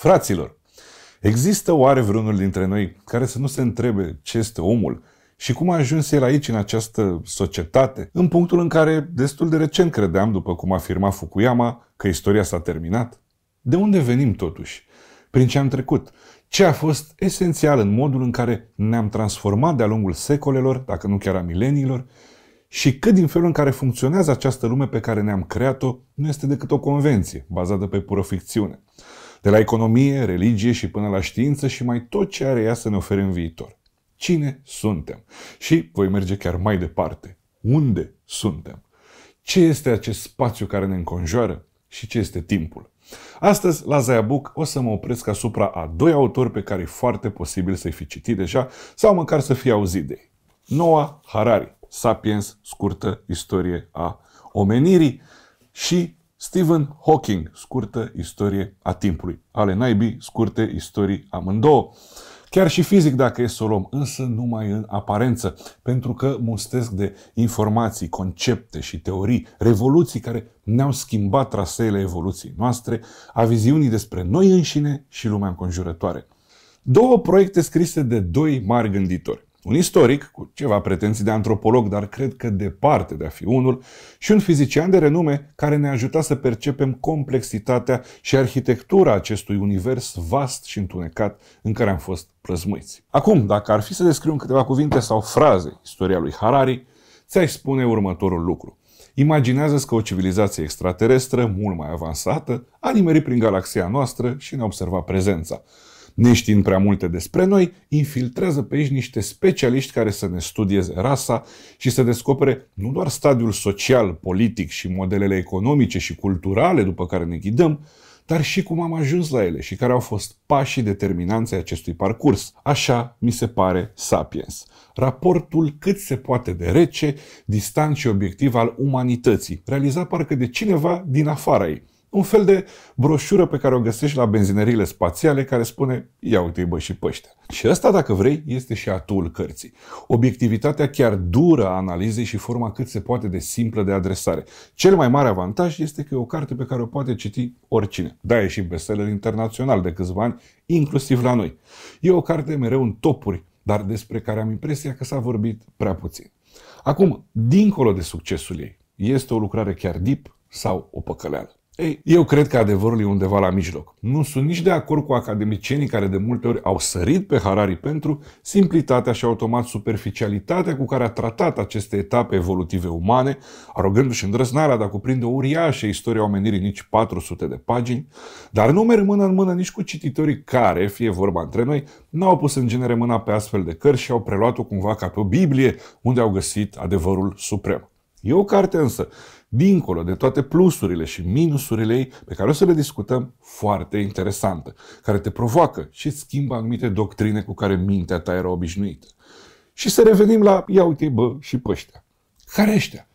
Fraților, există oare vreunul dintre noi care să nu se întrebe ce este omul și cum a ajuns el aici, în această societate, în punctul în care destul de recent credeam, după cum afirma Fukuyama, că istoria s-a terminat? De unde venim totuși? Prin ce am trecut? Ce a fost esențial în modul în care ne-am transformat de-a lungul secolelor, dacă nu chiar a mileniilor, și cât din felul în care funcționează această lume pe care ne-am creat-o nu este decât o convenție bazată pe pură ficțiune. De la economie, religie și până la știință și mai tot ce are ea să ne ofere în viitor. Cine suntem? Și voi merge chiar mai departe. Unde suntem? Ce este acest spațiu care ne înconjoară? Și ce este timpul? Astăzi, la Zaiabuc, o să mă opresc asupra a doi autori pe care e foarte posibil să-i fi citit deja sau măcar să fie auzit de ei. Noah Harari, Sapiens, scurtă istorie a omenirii și Stephen Hawking, scurtă istorie a timpului. Ale naibii, scurte istorii amândouă. Chiar și fizic dacă e să o luăm, însă numai în aparență, pentru că mustesc de informații, concepte și teorii, revoluții care ne-au schimbat traseele evoluției noastre, a viziunii despre noi înșine și lumea înconjurătoare. Două proiecte scrise de doi mari gânditori. Un istoric, cu ceva pretenții de antropolog, dar cred că departe de a fi unul, și un fizician de renume care ne ajuta să percepem complexitatea și arhitectura acestui univers vast și întunecat în care am fost plăzmuiți. Acum, dacă ar fi să descriu în câteva cuvinte sau fraze istoria lui Harari, ți ai spune următorul lucru. Imaginează-ți că o civilizație extraterestră, mult mai avansată, a nimerit prin galaxia noastră și ne-a observat prezența neștiind prea multe despre noi, infiltrează pe aici niște specialiști care să ne studieze rasa și să descopere nu doar stadiul social, politic și modelele economice și culturale după care ne ghidăm, dar și cum am ajuns la ele și care au fost pașii determinanței acestui parcurs. Așa mi se pare Sapiens. Raportul cât se poate de rece, distant și obiectiv al umanității, realizat parcă de cineva din afara ei. Un fel de broșură pe care o găsești la benzinările spațiale care spune, ia uite bă și păște. Și ăsta, dacă vrei, este și atul cărții. Obiectivitatea chiar dură a analizei și forma cât se poate de simplă de adresare. Cel mai mare avantaj este că e o carte pe care o poate citi oricine. Da, e și bestseller internațional de câțiva ani, inclusiv la noi. E o carte mereu în topuri, dar despre care am impresia că s-a vorbit prea puțin. Acum, dincolo de succesul ei, este o lucrare chiar deep sau o păcăleală? Ei, eu cred că adevărul e undeva la mijloc. Nu sunt nici de acord cu academicienii care de multe ori au sărit pe Harari pentru simplitatea și automat superficialitatea cu care a tratat aceste etape evolutive umane, arogându-și îndrăznarea de a cuprinde o uriașă istoria omenirii nici 400 de pagini, dar nu merg mână în mână nici cu cititorii care, fie vorba între noi, n-au pus în genere mâna pe astfel de cărți și au preluat-o cumva ca pe o Biblie, unde au găsit adevărul suprem. E o carte însă, dincolo de toate plusurile și minusurile ei, pe care o să le discutăm, foarte interesantă, care te provoacă și îți schimbă anumite doctrine cu care mintea ta era obișnuită. Și să revenim la, ia uite, bă, și pe ăștia. Care ăștia?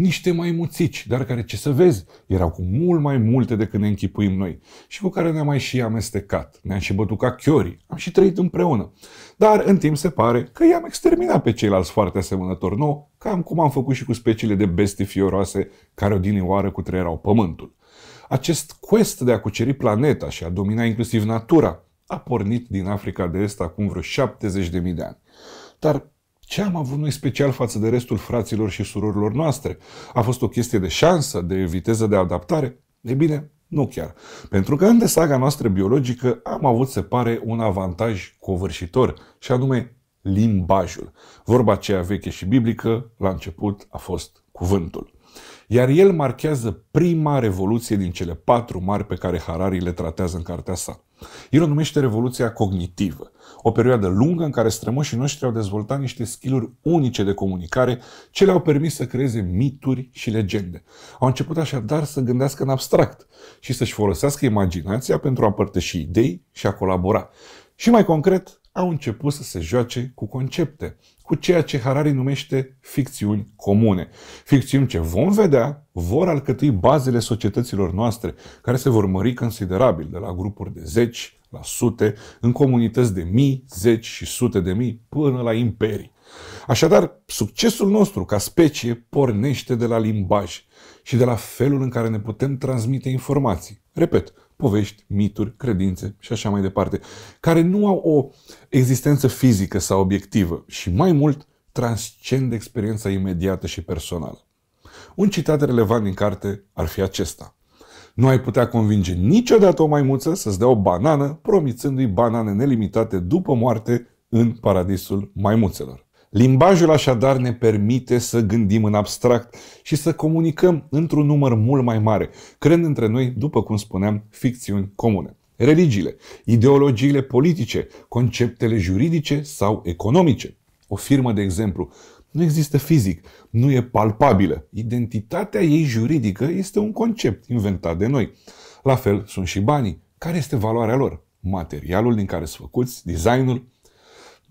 niște maimuțici, dar care, ce să vezi, erau cu mult mai multe decât ne închipuim noi și cu care ne-am mai și amestecat, ne-am și bătut ca chiorii, am și trăit împreună. Dar în timp se pare că i-am exterminat pe ceilalți foarte asemănători nou, cam cum am făcut și cu speciile de bestii fioroase care odinioară trăierau pământul. Acest quest de a cuceri planeta și a domina inclusiv natura a pornit din Africa de Est acum vreo 70.000 de ani. Dar ce am avut noi special față de restul fraților și surorilor noastre? A fost o chestie de șansă, de viteză de adaptare? E bine, nu chiar. Pentru că în desaga noastră biologică am avut, se pare, un avantaj covârșitor, și anume limbajul. Vorba aceea veche și biblică, la început a fost cuvântul. Iar el marchează prima revoluție din cele patru mari pe care Harari le tratează în cartea sa. El o numește Revoluția Cognitivă, o perioadă lungă în care strămoșii noștri au dezvoltat niște skill unice de comunicare ce le-au permis să creeze mituri și legende. Au început așadar să gândească în abstract și să-și folosească imaginația pentru a împărtăși idei și a colabora. Și mai concret, au început să se joace cu concepte, cu ceea ce Harari numește ficțiuni comune. Ficțiuni ce vom vedea vor alcătui bazele societăților noastre, care se vor mări considerabil, de la grupuri de zeci la sute, în comunități de mii, zeci și sute de mii, până la imperii. Așadar, succesul nostru ca specie pornește de la limbaj, și de la felul în care ne putem transmite informații. Repet, povești, mituri, credințe și așa mai departe, care nu au o existență fizică sau obiectivă și mai mult transcend experiența imediată și personală. Un citat relevant din carte ar fi acesta. Nu ai putea convinge niciodată o maimuță să-ți dea o banană, promițându-i banane nelimitate după moarte în paradisul maimuțelor. Limbajul așadar ne permite să gândim în abstract și să comunicăm într-un număr mult mai mare, creând între noi, după cum spuneam, ficțiuni comune. Religiile, ideologiile politice, conceptele juridice sau economice. O firmă, de exemplu, nu există fizic, nu e palpabilă. Identitatea ei juridică este un concept inventat de noi. La fel sunt și banii. Care este valoarea lor? Materialul din care sunt făcuți, designul,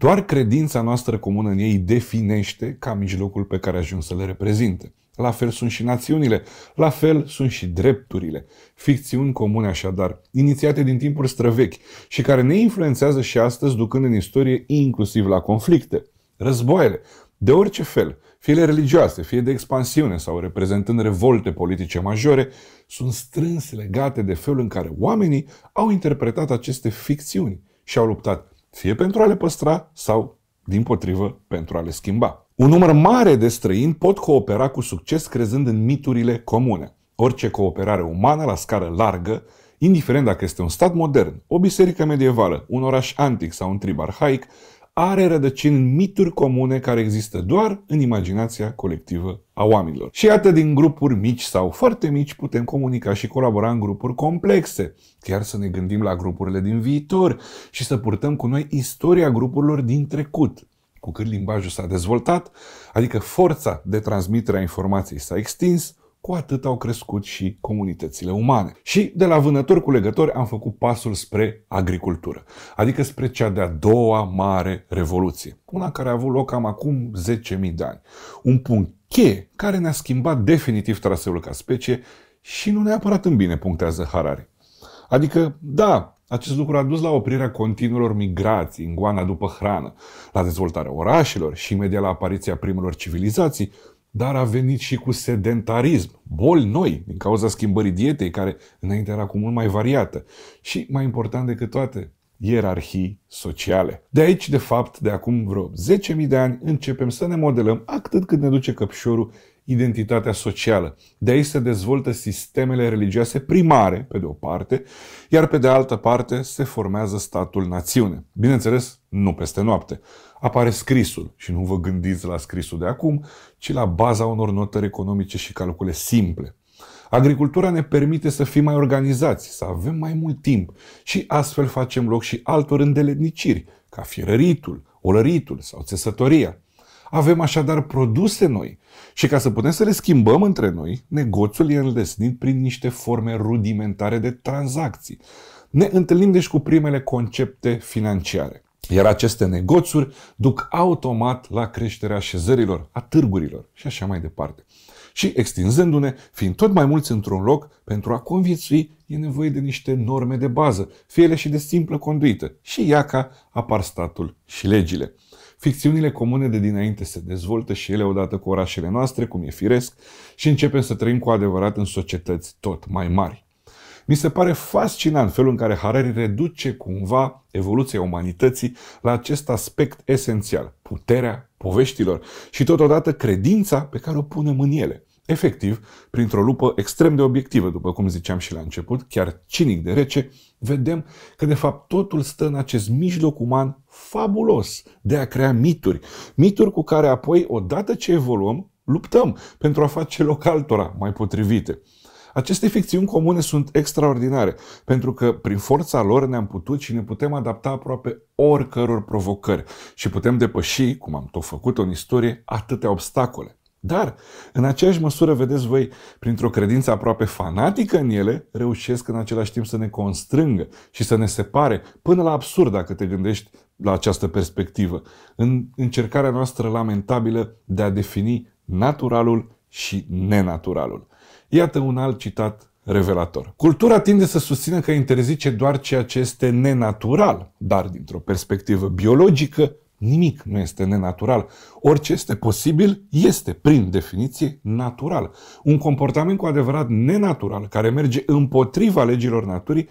doar credința noastră comună în ei definește ca mijlocul pe care ajung să le reprezinte. La fel sunt și națiunile, la fel sunt și drepturile. Ficțiuni comune așadar, inițiate din timpuri străvechi și care ne influențează și astăzi ducând în istorie inclusiv la conflicte. Războaiele, de orice fel, fie ele religioase, fie de expansiune sau reprezentând revolte politice majore, sunt strâns legate de felul în care oamenii au interpretat aceste ficțiuni și au luptat fie pentru a le păstra sau, din potrivă, pentru a le schimba. Un număr mare de străini pot coopera cu succes crezând în miturile comune. Orice cooperare umană la scară largă, indiferent dacă este un stat modern, o biserică medievală, un oraș antic sau un trib arhaic, are rădăcini în mituri comune care există doar în imaginația colectivă a oamenilor. Și iată, din grupuri mici sau foarte mici putem comunica și colabora în grupuri complexe, chiar să ne gândim la grupurile din viitor și să purtăm cu noi istoria grupurilor din trecut. Cu cât limbajul s-a dezvoltat, adică forța de transmitere a informației s-a extins, cu atât au crescut și comunitățile umane. Și de la vânători cu legători am făcut pasul spre agricultură, adică spre cea de-a doua mare revoluție, una care a avut loc cam acum 10.000 de ani. Un punct cheie care ne-a schimbat definitiv traseul ca specie și nu neapărat în bine, punctează Harari. Adică, da, acest lucru a dus la oprirea continuelor migrații în goana după hrană, la dezvoltarea orașelor și imediat la apariția primelor civilizații, dar a venit și cu sedentarism, boli noi din cauza schimbării dietei, care înainte era cu mult mai variată. Și mai important decât toate, ierarhii sociale. De aici, de fapt, de acum vreo 10.000 de ani, începem să ne modelăm atât cât ne duce căpșorul identitatea socială. De aici se dezvoltă sistemele religioase primare, pe de o parte, iar pe de altă parte se formează statul-națiune. Bineînțeles, nu peste noapte. Apare scrisul și nu vă gândiți la scrisul de acum, ci la baza unor notări economice și calcule simple. Agricultura ne permite să fim mai organizați, să avem mai mult timp și astfel facem loc și altor îndeletniciri, ca fierăritul, olăritul sau țesătoria. Avem așadar produse noi și ca să putem să le schimbăm între noi, negoțul e înlesnit prin niște forme rudimentare de tranzacții. Ne întâlnim deci cu primele concepte financiare. Iar aceste negoțuri duc automat la creșterea șezărilor, a târgurilor și așa mai departe. Și extinzându-ne, fiind tot mai mulți într-un loc, pentru a conviețui e nevoie de niște norme de bază, fie ele și de simplă conduită. Și iaca apar statul și legile. Ficțiunile comune de dinainte se dezvoltă și ele odată cu orașele noastre, cum e firesc, și începem să trăim cu adevărat în societăți tot mai mari. Mi se pare fascinant felul în care Harari reduce cumva evoluția umanității la acest aspect esențial, puterea poveștilor și totodată credința pe care o punem în ele. Efectiv, printr-o lupă extrem de obiectivă, după cum ziceam și la început, chiar cinic de rece, vedem că de fapt totul stă în acest mijloc uman fabulos de a crea mituri. Mituri cu care apoi, odată ce evoluăm, luptăm pentru a face loc altora mai potrivite. Aceste ficțiuni comune sunt extraordinare, pentru că prin forța lor ne-am putut și ne putem adapta aproape oricăror provocări și putem depăși, cum am tot făcut în istorie, atâtea obstacole. Dar, în aceeași măsură, vedeți voi, printr-o credință aproape fanatică în ele, reușesc în același timp să ne constrângă și să ne separe până la absurd dacă te gândești la această perspectivă, în încercarea noastră lamentabilă de a defini naturalul și nenaturalul. Iată un alt citat revelator. Cultura tinde să susțină că interzice doar ceea ce este nenatural, dar dintr-o perspectivă biologică, nimic nu este nenatural. Orice este posibil este, prin definiție, natural. Un comportament cu adevărat nenatural, care merge împotriva legilor naturii,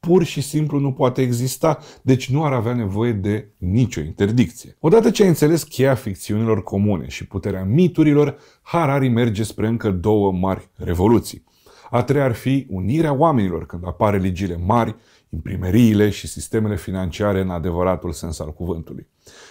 pur și simplu nu poate exista, deci nu ar avea nevoie de nicio interdicție. Odată ce ai înțeles cheia ficțiunilor comune și puterea miturilor, Harari merge spre încă două mari revoluții. A treia ar fi unirea oamenilor când apar religiile mari, imprimeriile și sistemele financiare în adevăratul sens al cuvântului.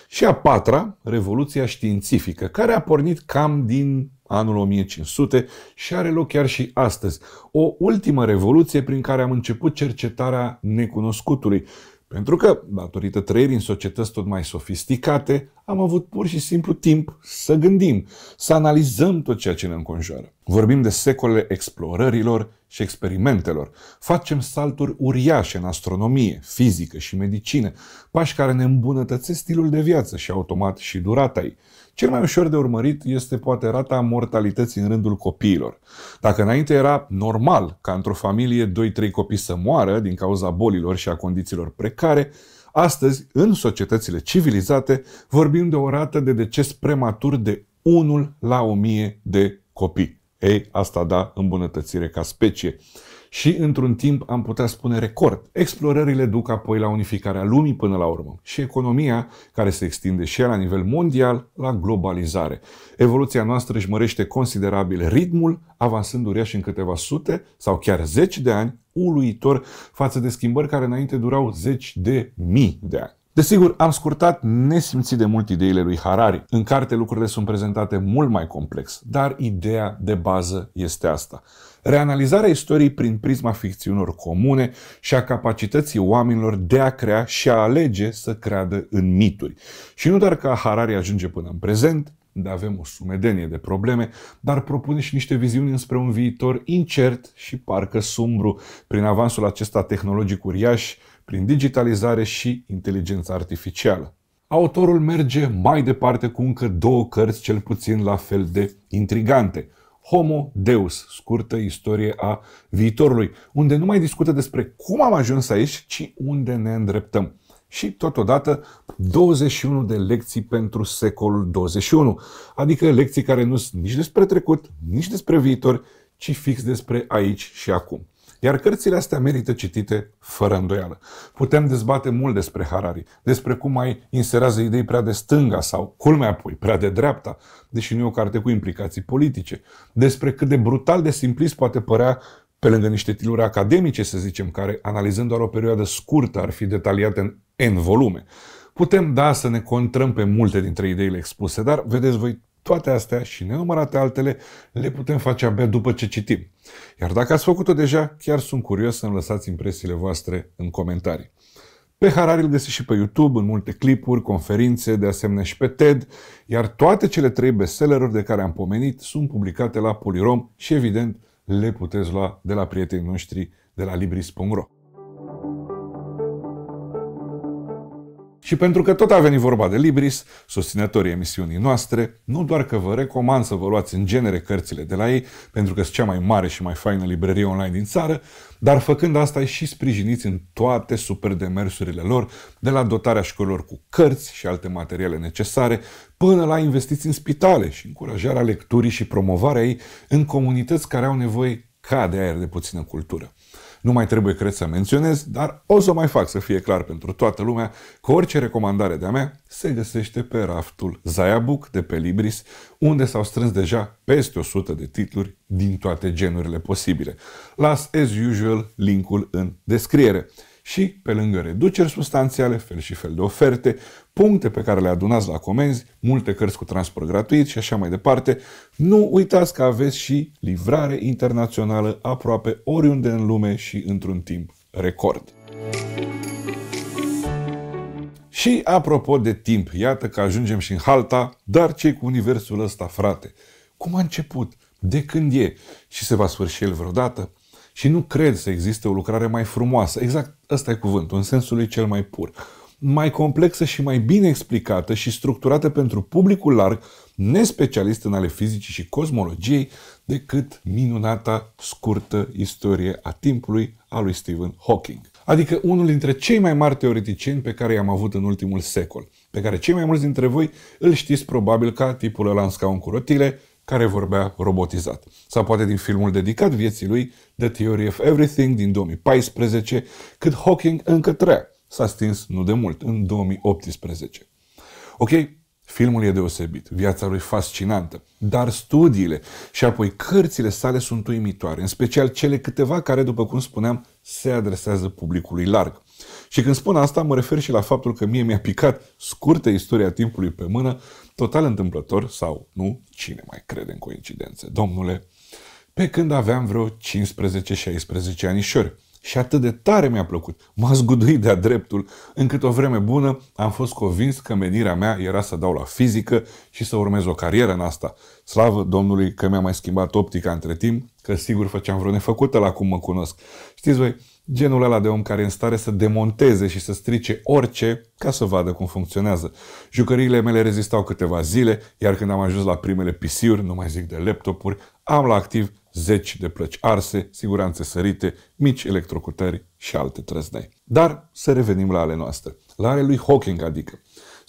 Și a patra, revoluția științifică, care a pornit cam din anul 1500 și are loc chiar și astăzi. O ultimă revoluție prin care am început cercetarea necunoscutului. Pentru că, datorită trăirii în societăți tot mai sofisticate, am avut pur și simplu timp să gândim, să analizăm tot ceea ce ne înconjoară. Vorbim de secole explorărilor și experimentelor. Facem salturi uriașe în astronomie, fizică și medicină, pași care ne îmbunătățesc stilul de viață și automat și durata ei. Cel mai ușor de urmărit este poate rata mortalității în rândul copiilor. Dacă înainte era normal ca într-o familie 2-3 copii să moară din cauza bolilor și a condițiilor precare, astăzi, în societățile civilizate, vorbim de o rată de deces prematur de 1 la 1000 de copii. Ei, asta da îmbunătățire ca specie și într-un timp am putea spune record. Explorările duc apoi la unificarea lumii până la urmă și economia, care se extinde și ea la nivel mondial, la globalizare. Evoluția noastră își mărește considerabil ritmul, avansând uriaș în câteva sute sau chiar zeci de ani, uluitor față de schimbări care înainte durau zeci de mii de ani. Desigur, am scurtat nesimțit de mult ideile lui Harari. În carte lucrurile sunt prezentate mult mai complex, dar ideea de bază este asta. Reanalizarea istoriei prin prisma ficțiunilor comune și a capacității oamenilor de a crea și a alege să creadă în mituri. Și nu doar că Harari ajunge până în prezent, de avem o sumedenie de probleme, dar propune și niște viziuni înspre un viitor incert și parcă sumbru. Prin avansul acesta tehnologic uriaș, prin digitalizare și inteligența artificială. Autorul merge mai departe cu încă două cărți cel puțin la fel de intrigante. Homo Deus, scurtă istorie a viitorului, unde nu mai discută despre cum am ajuns aici, ci unde ne îndreptăm. Și totodată 21 de lecții pentru secolul 21, adică lecții care nu sunt nici despre trecut, nici despre viitor, ci fix despre aici și acum. Iar cărțile astea merită citite fără îndoială. Putem dezbate mult despre Harari, despre cum mai inserează idei prea de stânga sau, culmea apoi, prea de dreapta, deși nu e o carte cu implicații politice, despre cât de brutal de simplist poate părea pe lângă niște tiluri academice, să zicem, care, analizând doar o perioadă scurtă, ar fi detaliate în N volume. Putem, da, să ne contrăm pe multe dintre ideile expuse, dar vedeți voi toate astea și nenumărate altele le putem face abia după ce citim. Iar dacă ați făcut-o deja, chiar sunt curios să-mi lăsați impresiile voastre în comentarii. Pe Harari îl găsiți și pe YouTube, în multe clipuri, conferințe, de asemenea și pe TED, iar toate cele trei bestselleruri de care am pomenit sunt publicate la Polirom și, evident, le puteți lua de la prietenii noștri de la Libris.ro. Și pentru că tot a venit vorba de Libris, susținătorii emisiunii noastre, nu doar că vă recomand să vă luați în genere cărțile de la ei, pentru că sunt cea mai mare și mai faină librărie online din țară, dar făcând asta și sprijiniți în toate demersurile lor, de la dotarea școlilor cu cărți și alte materiale necesare, până la investiții în spitale și încurajarea lecturii și promovarea ei în comunități care au nevoie ca de aer de puțină cultură. Nu mai trebuie, cred, să menționez, dar o să o mai fac să fie clar pentru toată lumea că orice recomandare de-a mea se găsește pe raftul Zaiabuc de pe Libris, unde s-au strâns deja peste 100 de titluri din toate genurile posibile. Las, as usual, linkul în descriere și, pe lângă reduceri substanțiale, fel și fel de oferte, puncte pe care le adunați la comenzi, multe cărți cu transport gratuit și așa mai departe, nu uitați că aveți și livrare internațională aproape oriunde în lume și într-un timp record. Și apropo de timp, iată că ajungem și în halta, dar ce cu universul ăsta, frate? Cum a început? De când e? Și se va sfârși el vreodată? Și nu cred să existe o lucrare mai frumoasă. Exact ăsta e cuvântul, în sensul lui cel mai pur. Mai complexă și mai bine explicată și structurată pentru publicul larg, nespecialist în ale fizicii și cosmologiei, decât minunata scurtă istorie a timpului a lui Stephen Hawking. Adică unul dintre cei mai mari teoreticieni pe care i-am avut în ultimul secol, pe care cei mai mulți dintre voi îl știți probabil ca tipul ăla în scaun cu rotile, care vorbea robotizat. Sau poate din filmul dedicat vieții lui, The Theory of Everything, din 2014, cât Hawking încă trea. S-a stins nu de mult, în 2018. Ok? Filmul e deosebit, viața lui fascinantă, dar studiile și apoi cărțile sale sunt uimitoare, în special cele câteva care, după cum spuneam, se adresează publicului larg. Și când spun asta, mă refer și la faptul că mie mi-a picat scurtă istoria timpului pe mână, total întâmplător sau nu, cine mai crede în coincidențe, domnule, pe când aveam vreo 15-16 anișori. Și atât de tare mi-a plăcut, m-a zguduit de-a dreptul, încât o vreme bună am fost convins că menirea mea era să dau la fizică și să urmez o carieră în asta. Slavă Domnului că mi-a mai schimbat optica între timp, că sigur făceam vreo nefăcută la cum mă cunosc. Știți voi, genul ăla de om care e în stare să demonteze și să strice orice ca să vadă cum funcționează. Jucăriile mele rezistau câteva zile, iar când am ajuns la primele PC-uri, nu mai zic de laptopuri, am la activ zeci de plăci arse, siguranțe sărite, mici electrocutări și alte trăznei. Dar să revenim la ale noastre, la ale lui Hawking adică.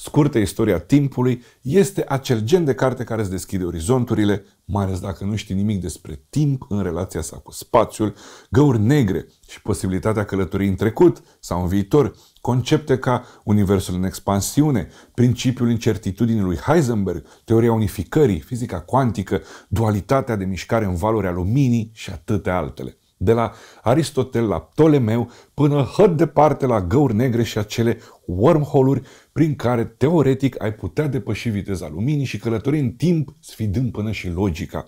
Scurtă istoria timpului este acel gen de carte care îți deschide orizonturile, mai ales dacă nu știi nimic despre timp în relația sa cu spațiul, găuri negre și posibilitatea călătorii în trecut sau în viitor, concepte ca universul în expansiune, principiul incertitudinii lui Heisenberg, teoria unificării, fizica cuantică, dualitatea de mișcare în valoarea luminii și atâtea altele de la Aristotel la Ptolemeu până hăt departe la găuri negre și acele wormhole-uri prin care teoretic ai putea depăși viteza luminii și călători în timp sfidând până și logica.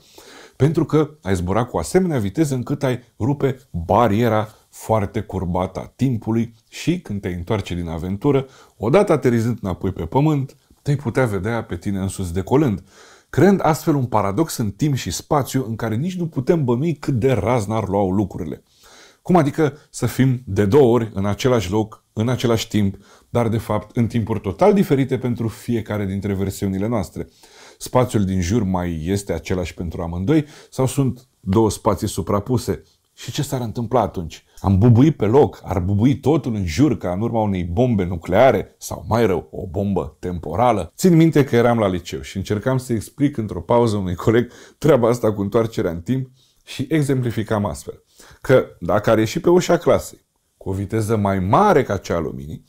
Pentru că ai zbura cu asemenea viteză încât ai rupe bariera foarte curbată a timpului și când te întoarce din aventură, odată aterizând înapoi pe pământ, te-ai putea vedea pe tine în sus decolând, creând astfel un paradox în timp și spațiu în care nici nu putem bănui cât de raznar luau lucrurile. Cum adică să fim de două ori în același loc în același timp, dar de fapt în timpuri total diferite pentru fiecare dintre versiunile noastre. Spațiul din jur mai este același pentru amândoi sau sunt două spații suprapuse? Și ce s-ar întâmpla atunci? Am bubuit pe loc, ar bubui totul în jur ca în urma unei bombe nucleare sau mai rău, o bombă temporală. Țin minte că eram la liceu și încercam să explic într-o pauză unui coleg treaba asta cu întoarcerea în timp și exemplificam astfel că dacă ar ieși pe ușa clasei cu o viteză mai mare ca cea a luminii,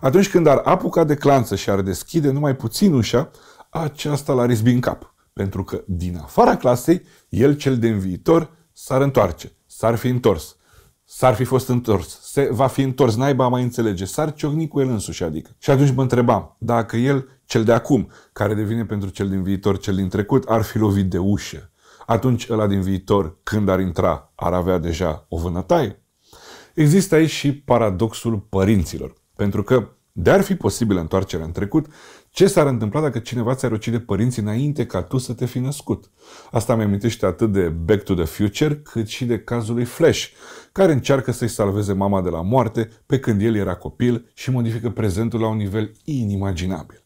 atunci când ar apuca de clanță și ar deschide numai puțin ușa, aceasta l-ar izbi în cap, pentru că din afara clasei, el cel de în viitor s-ar întoarce, s-ar fi întors, s-ar fi fost întors, se va fi întors, naiba mai înțelege, s-ar ciocni cu el însuși, adică. Și atunci mă întrebam, dacă el, cel de acum, care devine pentru cel din viitor, cel din trecut, ar fi lovit de ușă, atunci ăla din viitor, când ar intra, ar avea deja o vânătaie? Există aici și paradoxul părinților. Pentru că, de-ar fi posibilă întoarcerea în trecut, ce s-ar întâmpla dacă cineva ți-ar ucide părinții înainte ca tu să te fi născut? Asta mi amintește atât de Back to the Future, cât și de cazul lui Flash, care încearcă să-i salveze mama de la moarte pe când el era copil și modifică prezentul la un nivel inimaginabil.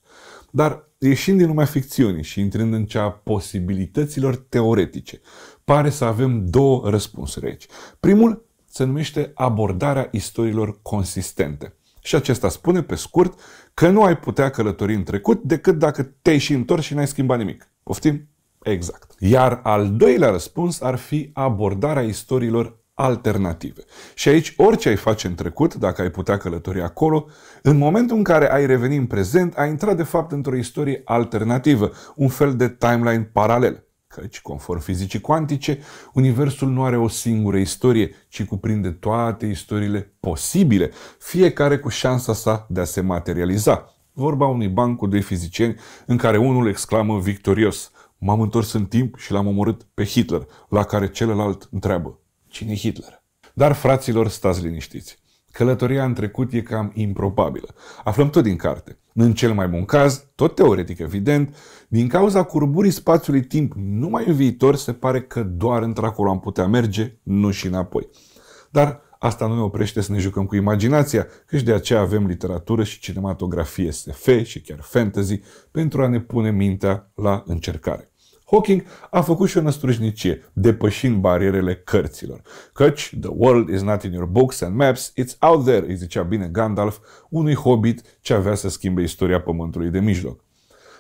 Dar ieșind din lumea ficțiunii și intrând în cea posibilităților teoretice, pare să avem două răspunsuri aici. Primul, se numește abordarea istoriilor consistente. Și acesta spune, pe scurt, că nu ai putea călători în trecut decât dacă te-ai și întors și n-ai schimbat nimic. Poftim? Exact. Iar al doilea răspuns ar fi abordarea istoriilor alternative. Și aici orice ai face în trecut, dacă ai putea călători acolo, în momentul în care ai reveni în prezent, ai intrat de fapt într-o istorie alternativă, un fel de timeline paralel. Căci, conform fizicii cuantice, Universul nu are o singură istorie, ci cuprinde toate istoriile posibile, fiecare cu șansa sa de a se materializa. Vorba unui banc cu doi fizicieni în care unul exclamă victorios M-am întors în timp și l-am omorât pe Hitler, la care celălalt întreabă Cine Hitler? Dar, fraților, stați liniștiți. Călătoria în trecut e cam improbabilă. Aflăm tot din carte. În cel mai bun caz, tot teoretic evident, din cauza curburii spațiului timp numai în viitor se pare că doar într-acolo am putea merge, nu și înapoi. Dar asta nu ne oprește să ne jucăm cu imaginația, căci de aceea avem literatură și cinematografie SF și chiar fantasy pentru a ne pune mintea la încercare. Hawking a făcut și o năstrușnicie, depășind barierele cărților. Căci, the world is not in your books and maps, it's out there, îi zicea bine Gandalf, unui hobbit ce avea să schimbe istoria Pământului de mijloc.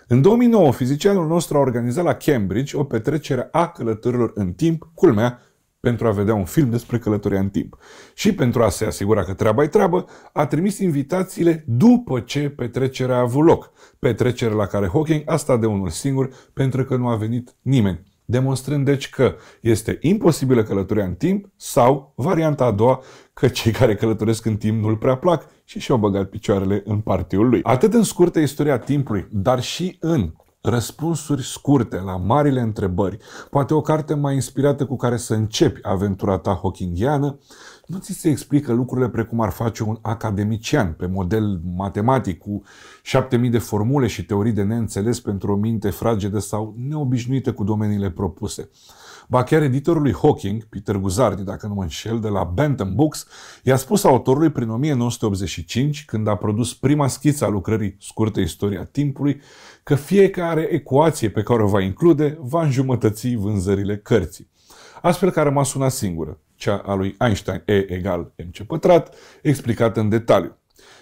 În 2009, fizicianul nostru a organizat la Cambridge o petrecere a călătorilor în timp, culmea, pentru a vedea un film despre călătoria în timp. Și pentru a se asigura că treaba e treabă, a trimis invitațiile după ce petrecerea a avut loc. Petrecere la care Hawking a stat de unul singur pentru că nu a venit nimeni. Demonstrând deci că este imposibilă călătoria în timp sau, varianta a doua, că cei care călătoresc în timp nu-l prea plac și și-au băgat picioarele în partiul lui. Atât în scurtă istoria timpului, dar și în răspunsuri scurte la marile întrebări, poate o carte mai inspirată cu care să începi aventura ta hawkingiană, nu ți se explică lucrurile precum ar face un academician pe model matematic cu 7000 de formule și teorii de neînțeles pentru o minte fragedă sau neobișnuită cu domeniile propuse. Ba chiar editorului Hawking, Peter Guzardi, dacă nu mă înșel, de la Bentham Books, i-a spus autorului prin 1985, când a produs prima schiță a lucrării Scurtă istoria timpului, că fiecare ecuație pe care o va include va înjumătăți vânzările cărții. Astfel că a rămas una singură, cea a lui Einstein E egal mc pătrat, explicată în detaliu.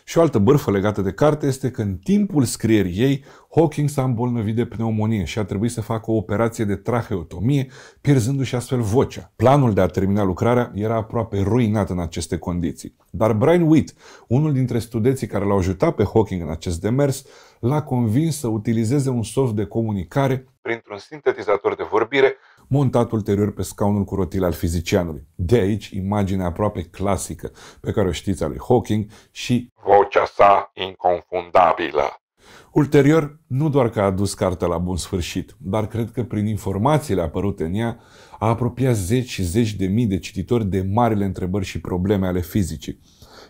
Și o altă bârfă legată de carte este că în timpul scrierii ei, Hawking s-a îmbolnăvit de pneumonie și a trebuit să facă o operație de traheotomie, pierzându-și astfel vocea. Planul de a termina lucrarea era aproape ruinat în aceste condiții. Dar Brian Witt, unul dintre studenții care l-au ajutat pe Hawking în acest demers, l-a convins să utilizeze un soft de comunicare printr-un sintetizator de vorbire montat ulterior pe scaunul cu rotile al fizicianului. De aici imaginea aproape clasică pe care o știți a lui Hawking și vocea sa inconfundabilă. Ulterior, nu doar că a adus cartea la bun sfârșit, dar cred că prin informațiile apărute în ea a apropiat zeci și zeci de mii de cititori de marile întrebări și probleme ale fizicii.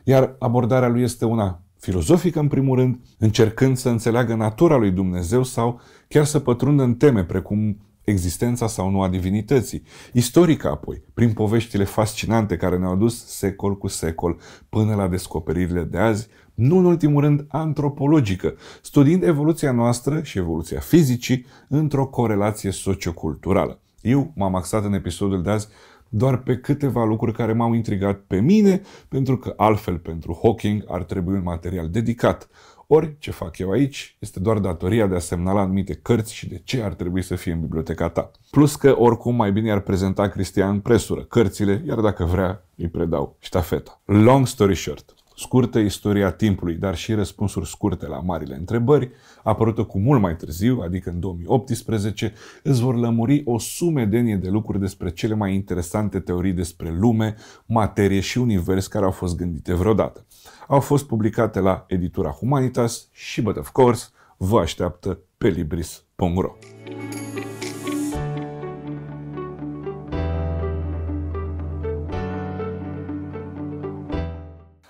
Iar abordarea lui este una filozofică în primul rând, încercând să înțeleagă natura lui Dumnezeu sau chiar să pătrundă în teme precum existența sau nu a divinității. Istorică apoi, prin poveștile fascinante care ne-au dus secol cu secol până la descoperirile de azi, nu în ultimul rând antropologică, studiind evoluția noastră și evoluția fizicii într-o corelație socioculturală. Eu m-am axat în episodul de azi doar pe câteva lucruri care m-au intrigat pe mine, pentru că altfel pentru Hawking ar trebui un material dedicat. Ori, ce fac eu aici, este doar datoria de a semnala anumite cărți și de ce ar trebui să fie în biblioteca ta. Plus că, oricum, mai bine ar prezenta Cristian presură cărțile, iar dacă vrea, îi predau ștafeta. Long story short scurtă istoria timpului, dar și răspunsuri scurte la marile întrebări, apărută cu mult mai târziu, adică în 2018, îți vor lămuri o sumedenie de lucruri despre cele mai interesante teorii despre lume, materie și univers care au fost gândite vreodată. Au fost publicate la editura Humanitas și, but of course, vă așteaptă pe libris.ro.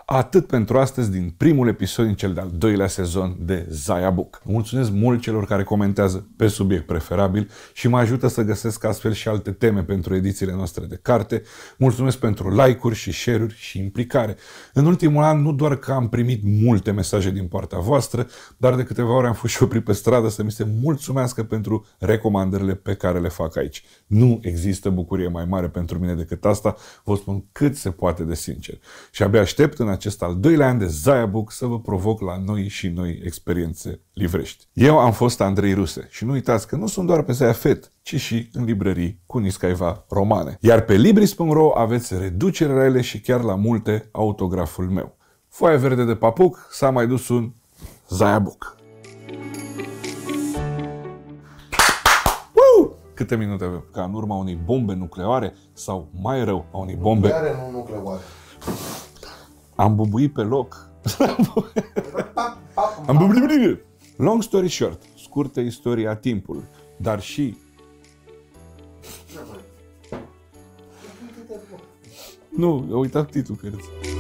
Atât pentru astăzi din primul episod din cel de-al doilea sezon de Zaya Book. Mulțumesc mult celor care comentează pe subiect preferabil și mă ajută să găsesc astfel și alte teme pentru edițiile noastre de carte. Mulțumesc pentru like-uri și share-uri și implicare. În ultimul an nu doar că am primit multe mesaje din partea voastră, dar de câteva ori am fost și oprit pe stradă să mi se mulțumească pentru recomandările pe care le fac aici. Nu există bucurie mai mare pentru mine decât asta, vă spun cât se poate de sincer. Și abia aștept în acest al doilea an de Zaya Book să vă provoc la noi și noi experiențe livrești. Eu am fost Andrei Ruse și nu uitați că nu sunt doar pe Zaya Fet, ci și în librării cu niscaiva romane. Iar pe Libris.ro aveți reduceri rele și chiar la multe autograful meu. Foaia verde de papuc s-a mai dus un Zaya Book. câte minute avem, ca în urma unei bombe nucleare sau mai rău, a unei bombe... Nucleare, nu nucleare. Am bubuit pe loc. Am bubuit. Long story short, scurtă istoria timpul, dar și... Nu, a uitat titlul cred.